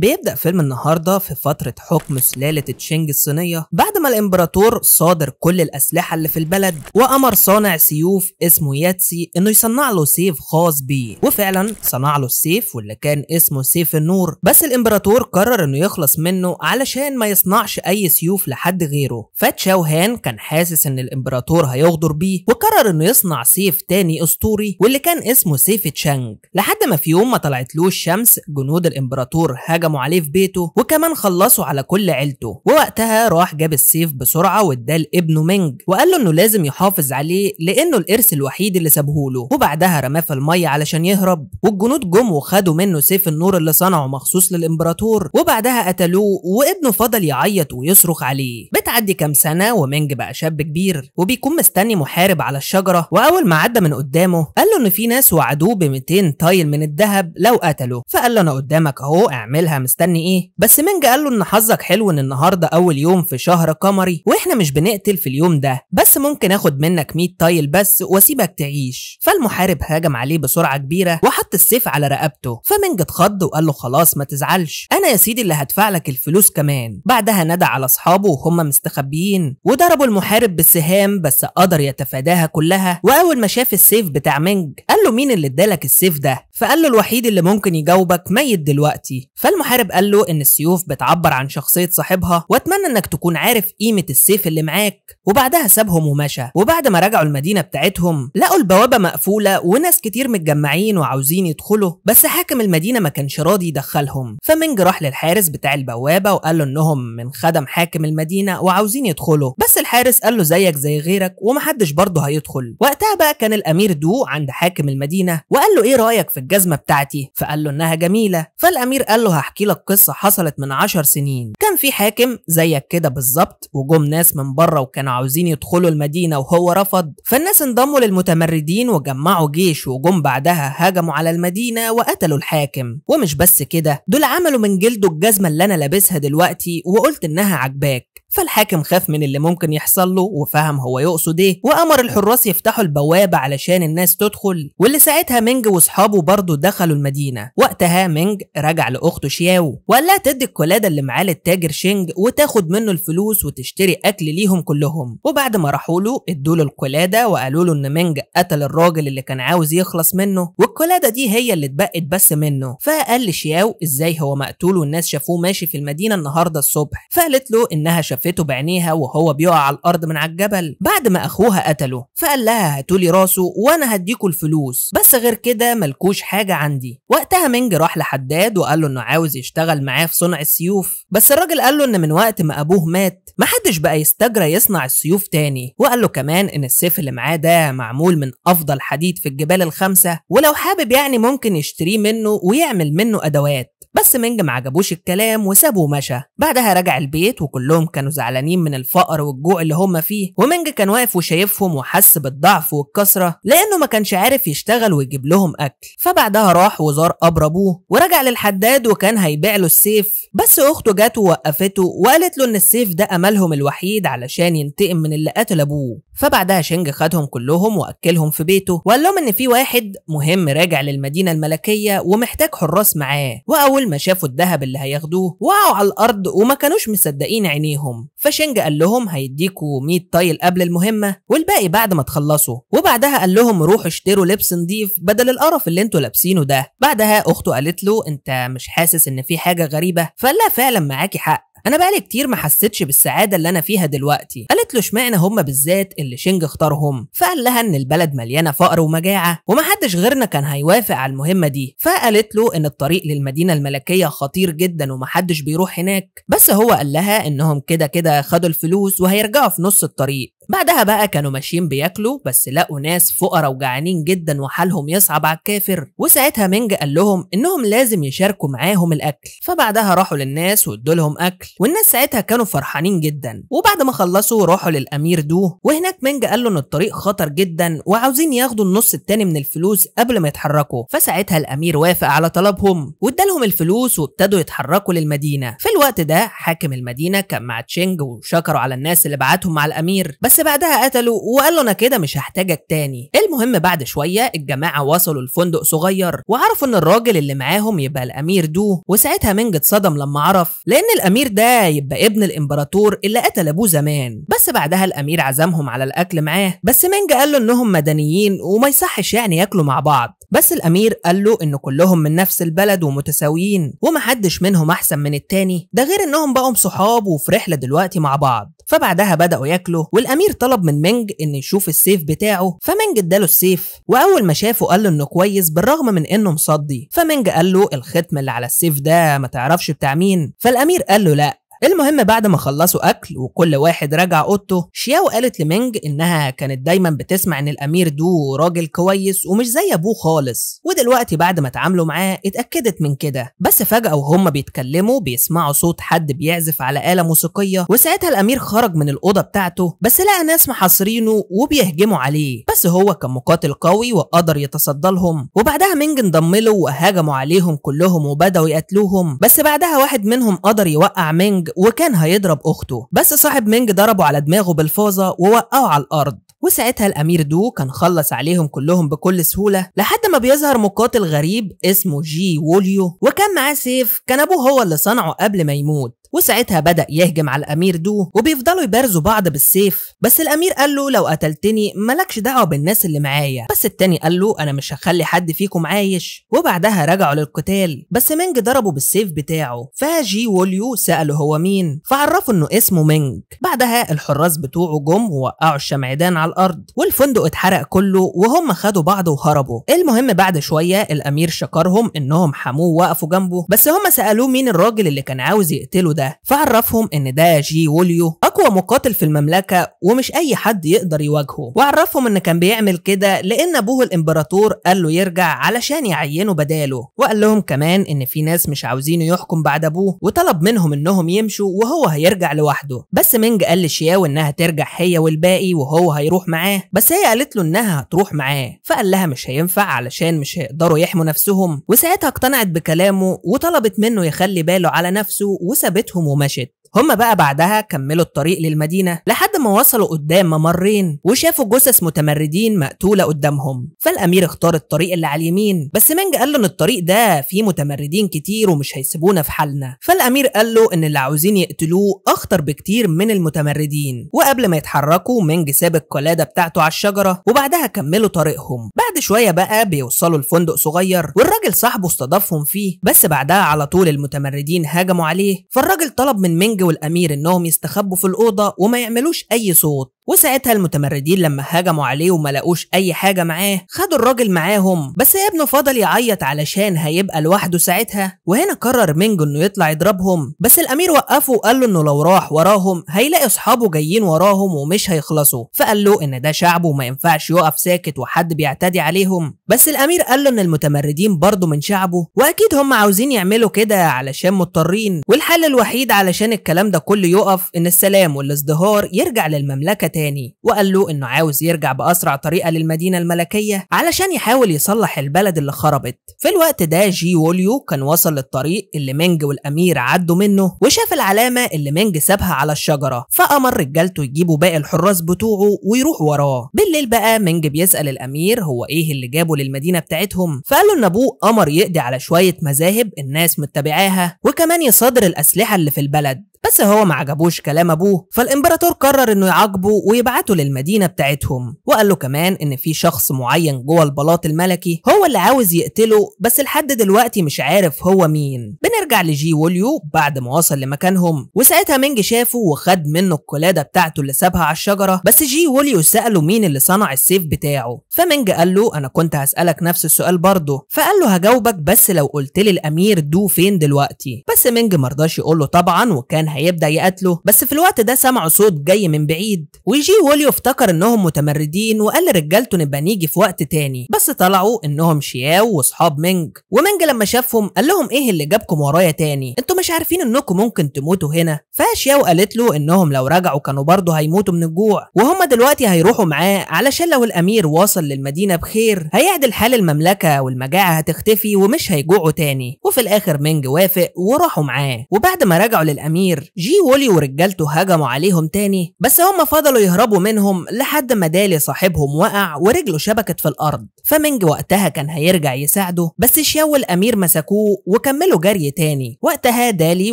بيبدأ فيلم النهاردة في فترة حكم سلالة تشينج الصينية بعد ما الإمبراطور صادر كل الأسلحة اللي في البلد وأمر صانع سيوف اسمه ياتسي إنه يصنع له سيف خاص بيه وفعلا صنع له السيف واللي كان اسمه سيف النور بس الإمبراطور قرر إنه يخلص منه علشان ما يصنعش أي سيوف لحد غيره فتشاو هان كان حاسس إن الإمبراطور هيغدر بيه وقرر إنه يصنع سيف تاني أسطوري واللي كان اسمه سيف تشانج لحد ما في يوم ما طلعتلوش شمس جنود الإمبراطور هجموا هجموا عليه في بيته وكمان خلصوا على كل عيلته ووقتها راح جاب السيف بسرعه واداه لابنه مينج وقال له انه لازم يحافظ عليه لانه الارث الوحيد اللي سابه له وبعدها رماه في الميه علشان يهرب والجنود جم وخدوا منه سيف النور اللي صنعه مخصوص للامبراطور وبعدها قتلوه وابنه فضل يعيط ويصرخ عليه بتعدي كام سنه ومينج بقى شاب كبير وبيكون مستني محارب على الشجره واول ما عدى من قدامه قال له ان في ناس وعدوه ب 200 طايل من الذهب لو قتله فقال له انا قدامك اهو اعملها مستني ايه بس منجا قال له ان حظك حلو ان النهارده اول يوم في شهر قمري واحنا مش بنقتل في اليوم ده بس ممكن اخد منك 100 تايل بس واسيبك تعيش فالمحارب هاجم عليه بسرعه كبيره وحط السيف على رقبته فمنجا اتخض وقال له خلاص ما تزعلش انا يا سيدي اللي هدفع لك الفلوس كمان بعدها ندى على اصحابه وهم مستخبيين وضربوا المحارب بالسهام بس قدر يتفاداها كلها واول ما شاف السيف بتاع مينج قال له مين اللي ادالك السيف ده فقال له الوحيد اللي ممكن يجاوبك ميت دلوقتي فالم المحارب قال له إن السيوف بتعبر عن شخصية صاحبها وأتمنى إنك تكون عارف قيمة السيف اللي معاك وبعدها سابهم ومشى وبعد ما رجعوا المدينة بتاعتهم لقوا البوابة مقفولة وناس كتير متجمعين وعاوزين يدخلوا بس حاكم المدينة ما كانش راضي يدخلهم فمنج راح للحارس بتاع البوابة وقال له إنهم من خدم حاكم المدينة وعاوزين يدخلوا بس الحارس قال له زيك زي غيرك ومحدش برضه هيدخل وقتها بقى كان الأمير دو عند حاكم المدينة وقال له إيه رأيك في الجزمة بتاعتي فقال له إنها جميلة فالأمير قال له هحكي لك قصة حصلت من عشر سنين كان في حاكم زيك كده بالظبط وجم ناس من بره وكانوا عاوزين يدخلوا المدينة وهو رفض فالناس انضموا للمتمردين وجمعوا جيش وجم بعدها هجموا على المدينة وقتلوا الحاكم ومش بس كده دول عملوا من جلده الجزمة اللي أنا لابسها دلوقتي وقلت إنها عجباك فالحاكم خاف من اللي ممكن يحصل له وفهم هو يقصد ايه وامر الحراس يفتحوا البوابه علشان الناس تدخل واللي ساعتها مينج واصحابه برضه دخلوا المدينه وقتها مينج رجع لاخته شياو وقال لها تدي القلاده اللي معاه للتاجر شينج وتاخد منه الفلوس وتشتري اكل ليهم كلهم وبعد ما راحوا له ادوا له القلاده وقالوا له ان مينج قتل الراجل اللي كان عاوز يخلص منه والقلاده دي هي اللي اتبقت بس منه فقال لشياو ازاي هو مقتول والناس شافوه ماشي في المدينه النهارده الصبح فقالت له انها شاف شافته بعينيها وهو بيقع على الارض من على الجبل بعد ما اخوها قتله فقال لها هاتولي راسه وانا هديكوا الفلوس بس غير كده ملكوش حاجه عندي وقتها منج راح لحداد وقال له انه عاوز يشتغل معاه في صنع السيوف بس الراجل قال له ان من وقت ما ابوه مات محدش بقى يستجرى يصنع السيوف تاني وقال له كمان ان السيف اللي معاه ده معمول من افضل حديد في الجبال الخمسه ولو حابب يعني ممكن يشتريه منه ويعمل منه ادوات بس منج ما عجبوش الكلام وسابه ومشى بعدها رجع البيت وكلهم كانوا كانوا زعلانين من الفقر والجوع اللي هم فيه ومنج كان واقف وشايفهم وحس بالضعف والكسره لانه ما كانش عارف يشتغل ويجيب لهم اكل فبعدها راح وزار قبر ابوه ورجع للحداد وكان هيبيع له السيف بس اخته جات ووقفته وقالت له ان السيف ده املهم الوحيد علشان ينتقم من اللي قتل ابوه فبعدها شينج خدهم كلهم واكلهم في بيته وقال لهم ان في واحد مهم راجع للمدينه الملكيه ومحتاج حراس معاه واول ما شافوا الذهب اللي هياخدوه وقعوا على الارض وما كانوش مصدقين عينيهم عليهم فشنج قال لهم هيديكوا 100 تايل قبل المهمه والباقي بعد ما تخلصوا وبعدها قال لهم روحوا اشتروا لبس نضيف بدل القرف اللي انتوا لابسينه ده بعدها اخته قالت له انت مش حاسس ان في حاجه غريبه فقال لها فعلا معاكي حق انا بقالي كتير ما حسيتش بالسعاده اللي انا فيها دلوقتي قالت له اشمعنى هم بالذات اللي شينج اختارهم فقال لها ان البلد مليانه فقر ومجاعه ومحدش غيرنا كان هيوافق على المهمه دي فقالت له ان الطريق للمدينه الملكيه خطير جدا ومحدش بيروح هناك بس هو قال لها انهم كده كده خدوا الفلوس وهيرجعوا في نص الطريق بعدها بقى كانوا ماشيين بياكلوا بس لقوا ناس فقراء وجعانين جدا وحالهم يصعب على الكافر وساعتها مينج قال لهم انهم لازم يشاركوا معاهم الاكل فبعدها راحوا للناس وادوا لهم اكل والناس ساعتها كانوا فرحانين جدا وبعد ما خلصوا راحوا للامير دو وهناك مينج قال له ان الطريق خطر جدا وعاوزين ياخدوا النص التاني من الفلوس قبل ما يتحركوا فساعتها الامير وافق على طلبهم وادالهم الفلوس وابتدوا يتحركوا للمدينه في الوقت ده حاكم المدينه كان مع تشينج وشكروا على الناس اللي بعتهم مع الامير بس بس بعدها قتله وقال له انا كده مش هحتاجك تاني المهم بعد شويه الجماعه وصلوا لفندق صغير وعرفوا ان الراجل اللي معاهم يبقى الامير دو وساعتها منج اتصدم لما عرف لان الامير ده يبقى ابن الامبراطور اللي قتل ابوه زمان بس بعدها الامير عزمهم على الاكل معاه بس منج قال له انهم مدنيين وما يصحش يعني ياكلوا مع بعض بس الأمير قال له إن كلهم من نفس البلد ومتساويين ومحدش منهم أحسن من التاني ده غير إنهم بقوا صحاب وفي رحلة دلوقتي مع بعض فبعدها بدأوا ياكلوا والأمير طلب من مينج إن يشوف السيف بتاعه فمينج اداله السيف وأول ما شافه قال له إنه كويس بالرغم من إنه مصدي فمينج قال له الختم اللي على السيف ده ما تعرفش بتاع مين فالأمير قال له لأ المهم بعد ما خلصوا أكل وكل واحد رجع أوضته شياو قالت لمينج إنها كانت دايما بتسمع إن الأمير دو راجل كويس ومش زي أبوه خالص ودلوقتي بعد ما اتعاملوا معاه اتأكدت من كده بس فجأة وهما بيتكلموا بيسمعوا صوت حد بيعزف على آلة موسيقية وساعتها الأمير خرج من الأوضة بتاعته بس لقى ناس محاصرينه وبيهجموا عليه بس هو كان مقاتل قوي وقدر يتصدى لهم وبعدها مينج انضم له وهجموا عليهم كلهم وبدأوا يقتلوهم بس بعدها واحد منهم قدر يوقع مينج وكان هيضرب أخته بس صاحب مينج ضربه على دماغه بالفوزة ووقعه على الأرض وساعتها الامير دو كان خلص عليهم كلهم بكل سهوله لحد ما بيظهر مقاتل غريب اسمه جي ووليو وكان معاه سيف كان ابوه هو اللي صنعه قبل ما يموت وساعتها بدأ يهجم على الأمير دو وبيفضلوا يبارزوا بعض بالسيف بس الأمير قال له لو قتلتني مالكش دعوة بالناس اللي معايا بس التاني قال له أنا مش هخلي حد فيكم عايش وبعدها رجعوا للقتال بس مينج ضربه بالسيف بتاعه فجي ووليو سأله هو مين فعرفوا إنه اسمه مينج بعدها الحراس بتوعه جم ووقعوا الشمعدان على الأرض والفندق اتحرق كله وهم خدوا بعض وهربوا المهم بعد شوية الأمير شكرهم إنهم حموه وقفوا جنبه بس هم سألوه مين الراجل اللي كان عاوز يقتله ده ده فعرفهم ان ده جي ووليو اقوى مقاتل في المملكه ومش اي حد يقدر يواجهه وعرفهم ان كان بيعمل كده لان ابوه الامبراطور قال له يرجع علشان يعينه بداله وقال لهم كمان ان في ناس مش عاوزينه يحكم بعد ابوه وطلب منهم انهم يمشوا وهو هيرجع لوحده بس مينج قال لشياو انها ترجع هي والباقي وهو هيروح معاه بس هي قالت له انها هتروح معاه فقال لها مش هينفع علشان مش هيقدروا يحموا نفسهم وساعتها اقتنعت بكلامه وطلبت منه يخلي باله على نفسه وسابته سابتهم ومشت هما بقى بعدها كملوا الطريق للمدينة لحد ما وصلوا قدام ممرين وشافوا جثث متمردين مقتولة قدامهم فالأمير اختار الطريق اللي على اليمين بس مانج قال له إن الطريق ده فيه متمردين كتير ومش هيسيبونا في حالنا فالأمير قال له إن اللي عاوزين يقتلوه أخطر بكتير من المتمردين وقبل ما يتحركوا مانج ساب القلادة بتاعته على الشجرة وبعدها كملوا طريقهم بعد شوية بقى بيوصلوا لفندق صغير والراجل صاحبه استضافهم فيه بس بعدها على طول المتمردين هاجموا عليه فالراجل طلب من منج والأمير إنهم يستخبوا في الأوضة وما يعملوش أي صوت وساعتها المتمردين لما هجموا عليه وما لقوش اي حاجه معاه خدوا الراجل معاهم بس ابنه فضل يعيط علشان هيبقى لوحده ساعتها وهنا قرر مينجو انه يطلع يضربهم بس الامير وقفه وقال له انه لو راح وراهم هيلاقي اصحابه جايين وراهم ومش هيخلصوا فقال له ان ده شعبه وما ينفعش يقف ساكت وحد بيعتدي عليهم بس الامير قال له ان المتمردين برضه من شعبه واكيد هم عاوزين يعملوا كده علشان مضطرين والحل الوحيد علشان الكلام ده كله يقف ان السلام والازدهار يرجع للمملكه تاني وقال له انه عاوز يرجع باسرع طريقه للمدينه الملكيه علشان يحاول يصلح البلد اللي خربت في الوقت ده جي ووليو كان وصل للطريق اللي مينج والامير عدوا منه وشاف العلامه اللي مينج سابها على الشجره فامر رجالته يجيبوا باقي الحراس بتوعه ويروح وراه بالليل بقى مينج بيسال الامير هو ايه اللي جابه للمدينه بتاعتهم فقال له ان ابوه امر يقضي على شويه مذاهب الناس متبعاها وكمان يصادر الاسلحه اللي في البلد بس هو ما عجبوش كلام ابوه فالامبراطور قرر انه يعاقبه ويبعته للمدينه بتاعتهم وقال له كمان ان في شخص معين جوه البلاط الملكي هو اللي عاوز يقتله بس لحد دلوقتي مش عارف هو مين بنرجع لجي ووليو بعد ما وصل لمكانهم وساعتها مينج شافه وخد منه القلاده بتاعته اللي سابها على الشجره بس جي ووليو ساله مين اللي صنع السيف بتاعه فمينج قال له انا كنت هسالك نفس السؤال برضه فقال له هجاوبك بس لو قلت لي الامير دو فين دلوقتي بس مينج مرضاش يقول له طبعا وكان هيبدا يقتله بس في الوقت ده سمعوا صوت جاي من بعيد ويجي ووليو افتكر انهم متمردين وقال لرجالته نبقى نيجي في وقت تاني بس طلعوا انهم شياو واصحاب مينج ومينج لما شافهم قال لهم ايه اللي جابكم ورايا تاني انتوا مش عارفين انكم ممكن تموتوا هنا فشياو قالت له انهم لو رجعوا كانوا برضه هيموتوا من الجوع وهم دلوقتي هيروحوا معاه علشان لو الامير واصل للمدينه بخير هيعدل حال المملكه والمجاعه هتختفي ومش هيجوعوا تاني وفي الاخر مينج وافق وراحوا معاه وبعد ما رجعوا للامير كتير جي وولي ورجالته هجموا عليهم تاني بس هم فضلوا يهربوا منهم لحد ما دالي صاحبهم وقع ورجله شبكت في الارض فمنج وقتها كان هيرجع يساعده بس شياو الامير مسكوه وكملوا جري تاني وقتها دالي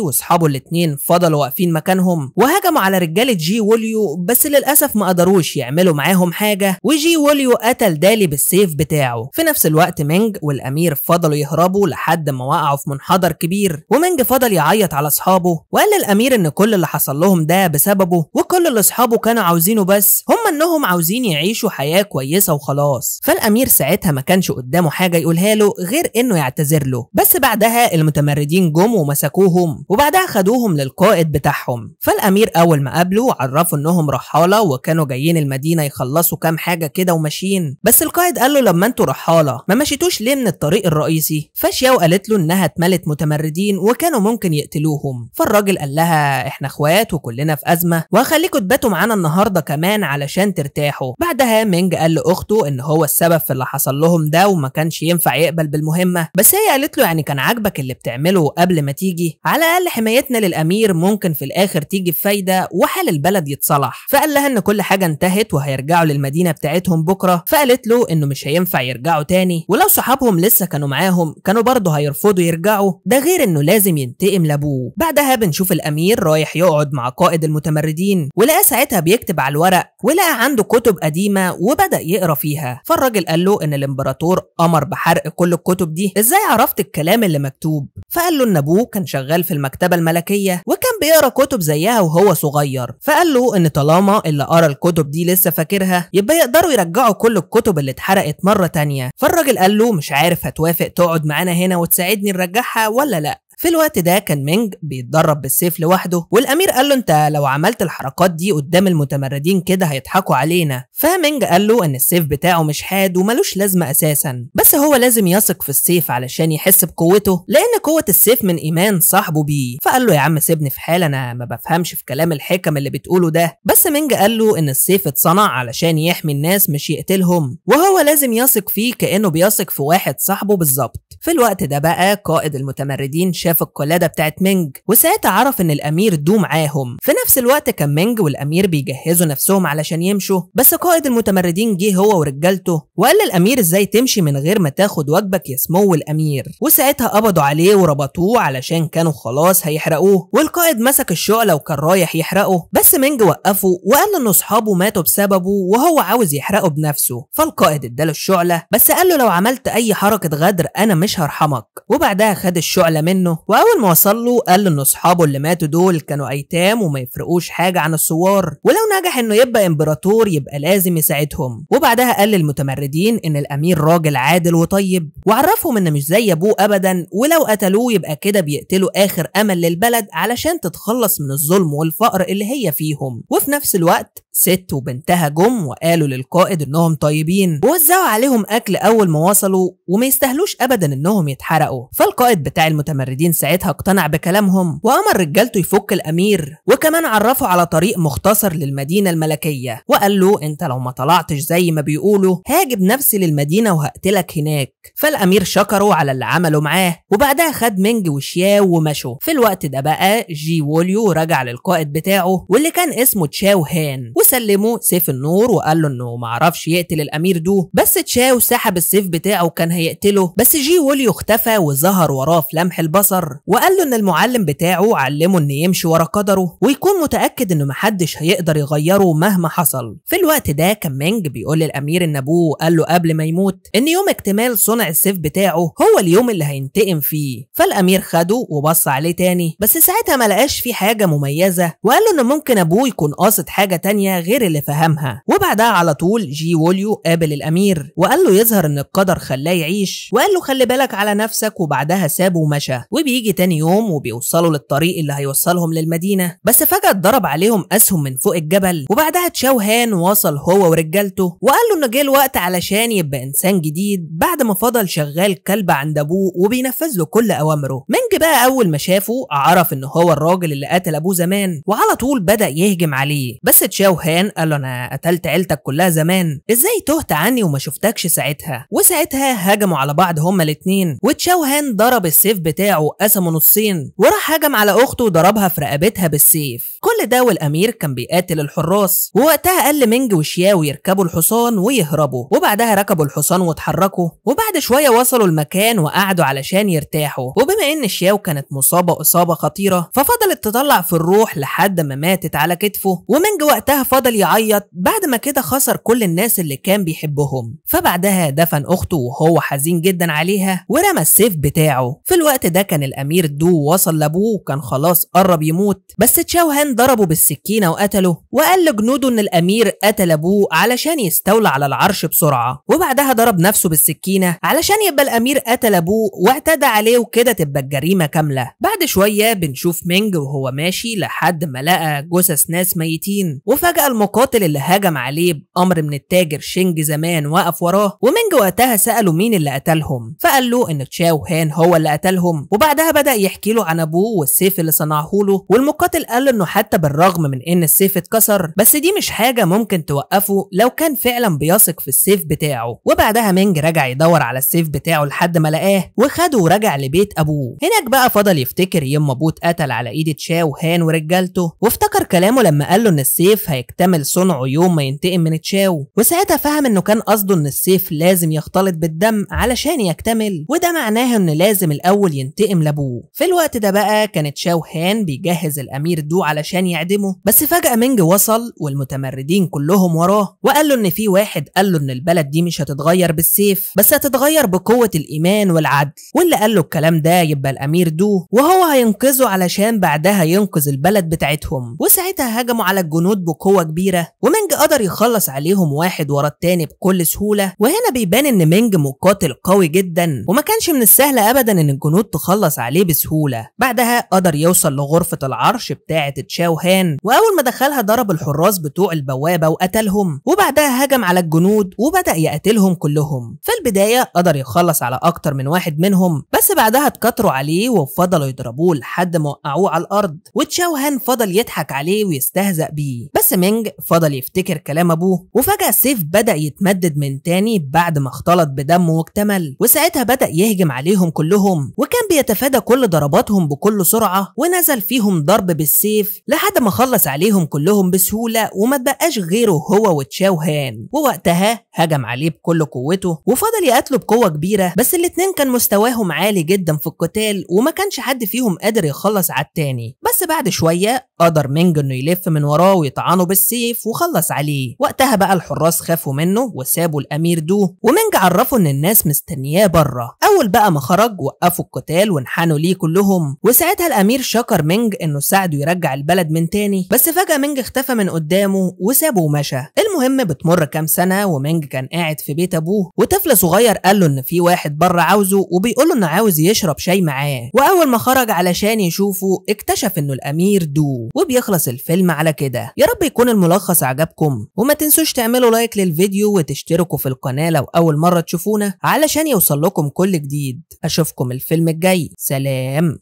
واصحابه الاتنين فضلوا واقفين مكانهم وهجموا على رجاله جي ووليو بس للاسف ما قدروش يعملوا معاهم حاجه وجي ووليو قتل دالي بالسيف بتاعه في نفس الوقت مينج والامير فضلوا يهربوا لحد ما وقعوا في منحدر كبير ومينج فضل يعيط على اصحابه وقال للامير الامير إن كل اللي حصل لهم ده بسببه وكل اللي أصحابه كانوا عاوزينه بس هم إنهم عاوزين يعيشوا حياة كويسة وخلاص فالأمير ساعتها ما كانش قدامه حاجة يقولها له غير إنه يعتذر له بس بعدها المتمردين جم ومسكوهم وبعدها خدوهم للقائد بتاعهم فالأمير أول ما قابله عرفه إنهم رحالة وكانوا جايين المدينة يخلصوا كام حاجة كده وماشيين بس القائد قال له لما انتوا رحالة ما مشيتوش ليه من الطريق الرئيسي فشياو قالت له إنها اتملت متمردين وكانوا ممكن يقتلوهم فالراجل قال لها كلها احنا اخوات وكلنا في ازمه وهخليكم تباتوا معانا النهارده كمان علشان ترتاحوا بعدها مينج قال لاخته ان هو السبب في اللي حصل لهم ده وما كانش ينفع يقبل بالمهمه بس هي قالت له يعني كان عاجبك اللي بتعمله قبل ما تيجي على الاقل حمايتنا للامير ممكن في الاخر تيجي بفايده وحال البلد يتصلح فقال لها ان كل حاجه انتهت وهيرجعوا للمدينه بتاعتهم بكره فقالت له انه مش هينفع يرجعوا تاني ولو صحابهم لسه كانوا معاهم كانوا برضه هيرفضوا يرجعوا ده غير انه لازم ينتقم لابوه بعدها بنشوف الامير الأمير رايح يقعد مع قائد المتمردين ولقى ساعتها بيكتب على الورق ولقى عنده كتب قديمة وبدأ يقرأ فيها فالراجل قال له إن الإمبراطور أمر بحرق كل الكتب دي إزاي عرفت الكلام اللي مكتوب فقال له إن أبوه كان شغال في المكتبة الملكية وكان بيقرأ كتب زيها وهو صغير فقال له إن طالما اللي قرأ الكتب دي لسه فاكرها يبقى يقدروا يرجعوا كل الكتب اللي اتحرقت مرة تانية فالراجل قال له مش عارف هتوافق تقعد معانا هنا وتساعدني نرجعها ولا لأ في الوقت ده كان مينج بيتدرب بالسيف لوحده والامير قال له انت لو عملت الحركات دي قدام المتمردين كده هيضحكوا علينا فمينج قال له ان السيف بتاعه مش حاد وملوش لازمه اساسا بس هو لازم يثق في السيف علشان يحس بقوته لان قوه السيف من ايمان صاحبه بيه فقال له يا عم سيبني في حال انا ما بفهمش في كلام الحكم اللي بتقوله ده بس مينج قال له ان السيف اتصنع علشان يحمي الناس مش يقتلهم وهو لازم يثق فيه كانه بيثق في واحد صاحبه بالظبط في الوقت ده بقى قائد المتمردين شاف القلاده بتاعت مينج وساعتها عرف ان الامير دو معاهم في نفس الوقت كان مينج والامير بيجهزوا نفسهم علشان يمشوا بس قائد المتمردين جه هو ورجالته وقال للامير ازاي تمشي من غير ما تاخد وجبك يا سمو الامير وساعتها قبضوا عليه وربطوه علشان كانوا خلاص هيحرقوه والقائد مسك الشعله وكان رايح يحرقه بس مينج وقفه وقال ان اصحابه ماتوا بسببه وهو عاوز يحرقه بنفسه فالقائد اداله الشعله بس قال له لو عملت اي حركه غدر انا مش هرحمك وبعدها خد الشعله منه واول ما وصل له قال ان اصحابه اللي ماتوا دول كانوا ايتام وما يفرقوش حاجه عن الثوار ولو نجح انه يبقى امبراطور يبقى لازم يساعدهم وبعدها قال للمتمردين ان الامير راجل عادل وطيب وعرفهم ان مش زي ابوه ابدا ولو قتلوه يبقى كده بيقتلوا اخر امل للبلد علشان تتخلص من الظلم والفقر اللي هي فيهم وفي نفس الوقت ست وبنتها جم وقالوا للقائد انهم طيبين ووزعوا عليهم اكل اول ما وصلوا وما يستاهلوش ابدا انهم يتحرقوا فالقائد بتاع المتمردين ساعتها اقتنع بكلامهم وامر رجالته يفك الامير وكمان عرفه على طريق مختصر للمدينه الملكيه وقال له انت لو ما طلعتش زي ما بيقولوا هاجب نفسي للمدينه وهقتلك هناك فالامير شكره على اللي عمله معاه وبعدها خد منج وشياو ومشوا في الوقت ده بقى جي ووليو رجع للقائد بتاعه واللي كان اسمه تشاو هان سلمه سيف النور وقال له انه ما عرفش يقتل الامير دو بس تشاو سحب السيف بتاعه وكان هيقتله بس جي ووليو اختفى وظهر وراه في لمح البصر وقال له ان المعلم بتاعه علمه ان يمشي ورا قدره ويكون متاكد انه محدش هيقدر يغيره مهما حصل في الوقت ده كان مينج بيقول للامير ان ابوه قال له قبل ما يموت ان يوم اكتمال صنع السيف بتاعه هو اليوم اللي هينتقم فيه فالامير خده وبص عليه تاني بس ساعتها ما لقاش فيه حاجه مميزه وقال له ان ممكن ابوه يكون قاصد حاجه تانية غير اللي فهمها وبعدها على طول جي ووليو قابل الامير وقال له يظهر ان القدر خلاه يعيش وقال له خلي بالك على نفسك وبعدها سابه ومشى وبيجي تاني يوم وبيوصلوا للطريق اللي هيوصلهم للمدينه بس فجاه ضرب عليهم اسهم من فوق الجبل وبعدها تشاوهان وصل هو ورجالته وقال له ان جه الوقت علشان يبقى انسان جديد بعد ما فضل شغال كلب عند ابوه وبينفذ له كل اوامره منج بقى اول ما شافه عرف ان هو الراجل اللي قتل ابوه زمان وعلى طول بدا يهجم عليه بس تشاوهان وهان قال له انا قتلت عيلتك كلها زمان ازاي تهت عني وما شفتكش ساعتها وساعتها هجموا على بعض هما الاتنين وتشاو هان ضرب السيف بتاعه قسمه نصين وراح هجم على اخته وضربها في رقبتها بالسيف كل ده والامير كان بيقاتل الحراس ووقتها قال لمنج وشياو يركبوا الحصان ويهربوا وبعدها ركبوا الحصان واتحركوا وبعد شويه وصلوا المكان وقعدوا علشان يرتاحوا وبما ان شياو كانت مصابه اصابه خطيره ففضلت تطلع في الروح لحد ما ماتت على كتفه ومينج وقتها فضل يعيط بعد ما كده خسر كل الناس اللي كان بيحبهم فبعدها دفن أخته وهو حزين جدا عليها ورمى السيف بتاعه في الوقت ده كان الأمير دو وصل لأبوه وكان خلاص قرب يموت بس تشاوهان ضربه بالسكينة وقتله وقال لجنوده إن الأمير قتل أبوه علشان يستولى على العرش بسرعة وبعدها ضرب نفسه بالسكينة علشان يبقى الأمير قتل أبوه واعتدى عليه وكده تبقى الجريمة كاملة بعد شوية بنشوف مينج وهو ماشي لحد ما لقى جثث ناس ميتين وفجأة المقاتل اللي هجم عليه بأمر من التاجر شينج زمان وقف وراه ومينج وقتها سأله مين اللي قتلهم فقال له إن تشاو هان هو اللي قتلهم وبعدها بدأ يحكي له عن أبوه والسيف اللي صنعه له والمقاتل قال له إنه حتى بالرغم من إن السيف اتكسر بس دي مش حاجة ممكن توقفه لو كان فعلا بيثق في السيف بتاعه وبعدها مينج رجع يدور على السيف بتاعه لحد ما لقاه وخده ورجع لبيت أبوه هناك بقى فضل يفتكر يما أبوه اتقتل على إيد تشاو هان ورجالته وافتكر كلامه لما قال له إن السيف هيكتب يكتمل صنعه يوم ما ينتقم من تشاو وساعتها فهم انه كان قصده ان السيف لازم يختلط بالدم علشان يكتمل وده معناه ان لازم الاول ينتقم لابوه في الوقت ده بقى كانت تشاو هان بيجهز الامير دو علشان يعدمه بس فجأة مينج وصل والمتمردين كلهم وراه وقال له ان في واحد قال له ان البلد دي مش هتتغير بالسيف بس هتتغير بقوة الايمان والعدل واللي قال له الكلام ده يبقى الامير دو وهو هينقذه علشان بعدها ينقذ البلد بتاعتهم وساعتها هجموا على الجنود بقوة قوه كبيرة ومنج قدر يخلص عليهم واحد ورا التاني بكل سهولة وهنا بيبان ان منج مقاتل قوي جدا وما كانش من السهل ابدا ان الجنود تخلص عليه بسهولة بعدها قدر يوصل لغرفة العرش بتاعة تشاو هان واول ما دخلها ضرب الحراس بتوع البوابة وقتلهم وبعدها هجم على الجنود وبدأ يقتلهم كلهم في البداية قدر يخلص على اكتر من واحد منهم بس بعدها اتكتروا عليه وفضلوا يضربوه لحد ما وقعوه على الارض وتشاو هان فضل يضحك عليه ويستهزأ بيه بس مينج فضل يفتكر كلام ابوه وفجأة السيف بدأ يتمدد من تاني بعد ما اختلط بدمه واكتمل وساعتها بدأ يهجم عليهم كلهم وكان بيتفادى كل ضرباتهم بكل سرعة ونزل فيهم ضرب بالسيف لحد ما خلص عليهم كلهم بسهولة وما تبقاش غيره هو وتشاو هان ووقتها هجم عليه بكل قوته وفضل يقتله بقوة كبيرة بس الاتنين كان مستواهم عالي جدا في القتال وما كانش حد فيهم قادر يخلص على التاني بس بعد شوية قدر مينج انه يلف من وراه ويطعنه بالسيف وخلص عليه وقتها بقى الحراس خافوا منه وسابوا الامير دو ومنج عرفه ان الناس مستنياه بره اول بقى ما خرج وقفوا القتال وانحنوا ليه كلهم وساعتها الامير شكر منج انه ساعده يرجع البلد من تاني بس فجاه منج اختفى من قدامه وسابه ومشى المهم بتمر كام سنه ومنج كان قاعد في بيت ابوه وطفل صغير قال له ان في واحد بره عاوزه وبيقول له انه عاوز يشرب شاي معاه واول ما خرج علشان يشوفه اكتشف انه الامير دو وبيخلص الفيلم على كده يا رب يكون يكون الملخص عجبكم وما تنسوش تعملوا لايك للفيديو وتشتركوا في القناة لو أول مرة تشوفونا علشان يوصل لكم كل جديد أشوفكم الفيلم الجاي سلام